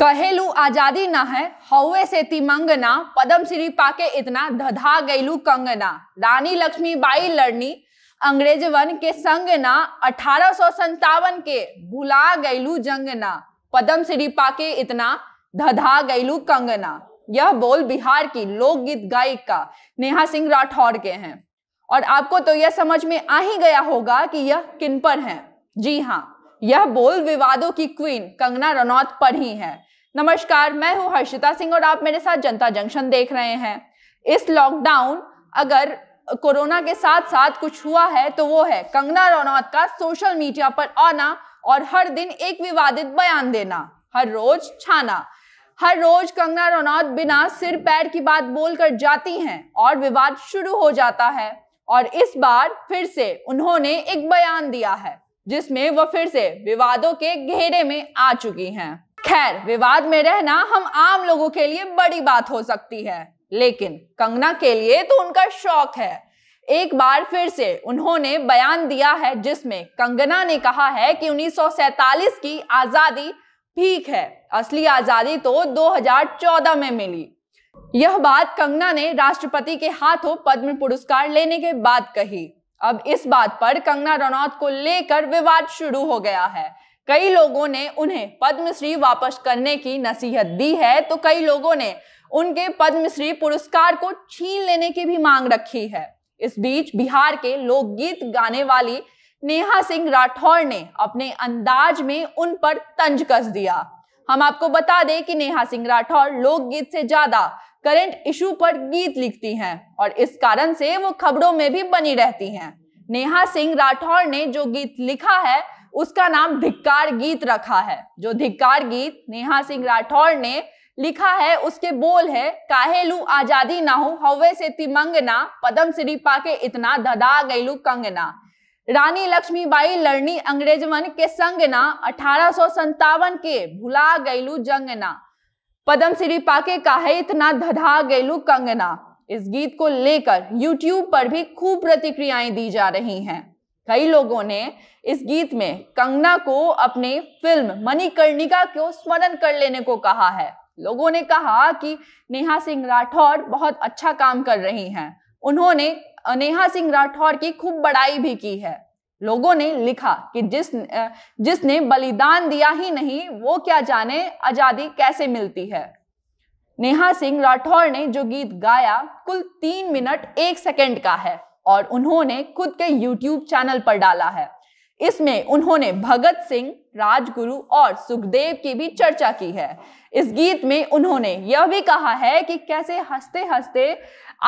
कहेलू आजादी ना है हवे से तिमंगना पदम श्री पाके इतना धधा गैलू कंगना रानी लक्ष्मीबाई लड़नी अंग्रेजवन के संग ना अठारह के बुला गैलू जंगना पदम श्री पाके इतना धधा गैलू कंगना यह बोल बिहार की लोकगीत गायिका नेहा सिंह राठौर के हैं और आपको तो यह समझ में आ ही गया होगा कि यह किन पर है जी हाँ यह बोल विवादों की क्वीन कंगना रनौत पर ही है नमस्कार मैं हूं हर्षिता सिंह और आप मेरे साथ जनता जंक्शन देख रहे हैं इस लॉकडाउन अगर कोरोना के साथ साथ कुछ हुआ है तो वो है कंगना रनौत का सोशल मीडिया पर आना और हर दिन एक विवादित बयान देना हर रोज छाना हर रोज कंगना रनौत बिना सिर पैर की बात बोलकर जाती हैं और विवाद शुरू हो जाता है और इस बार फिर से उन्होंने एक बयान दिया है जिसमें वह फिर से विवादों के घेरे में आ चुकी हैं खैर विवाद में रहना हम आम लोगों के लिए बड़ी बात हो सकती है लेकिन कंगना के लिए तो उनका शौक है एक बार फिर से उन्होंने बयान दिया है जिसमें कंगना ने कहा है कि 1947 की आजादी ठीक है असली आजादी तो 2014 में मिली यह बात कंगना ने राष्ट्रपति के हाथों पद्म पुरस्कार लेने के बाद कही अब इस बात पर कंगना रनौत को लेकर विवाद शुरू हो गया है कई लोगों ने उन्हें पद्मश्री वापस करने की नसीहत दी है तो कई लोगों ने उनके पद्मश्री पुरस्कार को छीन लेने की भी मांग रखी है इस बीच बिहार के लोकगीत गाने वाली नेहा सिंह राठौर ने अपने अंदाज में उन पर तंज कस दिया हम आपको बता दें कि नेहा सिंह राठौर लोकगीत से ज्यादा करंट इशू पर गीत लिखती हैं और इस कारण से वो खबरों में भी बनी रहती हैं नेहा सिंह राठौर ने जो गीत लिखा है उसका नाम धिक्कार गीत रखा है जो धिक्कार गीत नेहा सिंह राठौर ने लिखा है उसके बोल है काहेलू आजादी ना हो हवे से तिमंगना पदम श्री पाके इतना धदा गैलू कंगना रानी लक्ष्मीबाई लड़नी अंग्रेजवन के संगना अठारह के भुला गैलू जंगना पदम श्री पाके काहे इतना धधा गैलू कंगना इस गीत को लेकर YouTube पर भी खूब प्रतिक्रियाएं दी जा रही हैं कई लोगों ने इस गीत में कंगना को अपने फिल्म मणिकर्णिका को स्मरण कर लेने को कहा है लोगों ने कहा कि नेहा सिंह राठौर बहुत अच्छा काम कर रही हैं उन्होंने नेहा सिंह राठौर की खूब बड़ाई भी की है लोगों ने लिखा कि जिस जिसने बलिदान दिया ही नहीं वो क्या जाने आजादी कैसे मिलती है नेहा सिंह राठौर ने जो गीत गाया कुल तीन मिनट एक सेकंड का है और उन्होंने खुद के यूट्यूब चैनल पर डाला है इसमें उन्होंने भगत सिंह राजगुरु और सुखदेव की भी चर्चा की है इस गीत में उन्होंने यह भी कहा है कि कैसे हंसते हंसते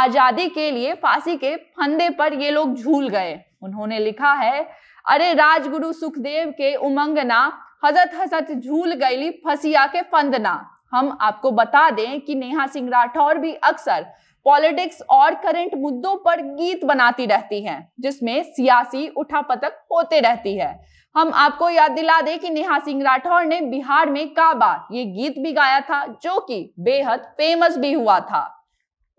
आजादी के लिए फांसी के फंदे पर ये लोग झूल गए उन्होंने लिखा है अरे राजगुरु सुखदेव के उमंगना हजत हजत झूल गईली फसिया के फंदना हम आपको बता दें कि नेहा सिंह राठौर भी अक्सर पॉलिटिक्स और करंट मुद्दों पर गीत बनाती रहती हैं जिसमें सियासी उठापतक होते रहती है हम आपको याद दिला दें कि नेहा सिंह राठौर ने बिहार में काबा ये गीत भी गाया था जो कि बेहद फेमस भी हुआ था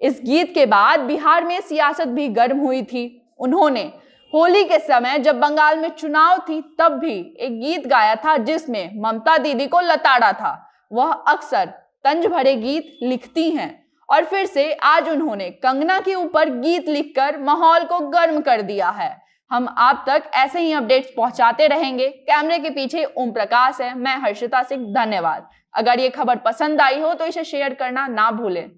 इस गीत के बाद बिहार में सियासत भी गर्म हुई थी उन्होंने होली के समय जब बंगाल में चुनाव थी तब भी एक गीत गाया था जिसमें ममता दीदी को लताड़ा था वह अक्सर तंज भरे गीत लिखती हैं और फिर से आज उन्होंने कंगना के ऊपर गीत लिखकर माहौल को गर्म कर दिया है हम आप तक ऐसे ही अपडेट्स पहुंचाते रहेंगे कैमरे के पीछे ओम प्रकाश है मैं हर्षिता सिंह धन्यवाद अगर ये खबर पसंद आई हो तो इसे शेयर करना ना भूलें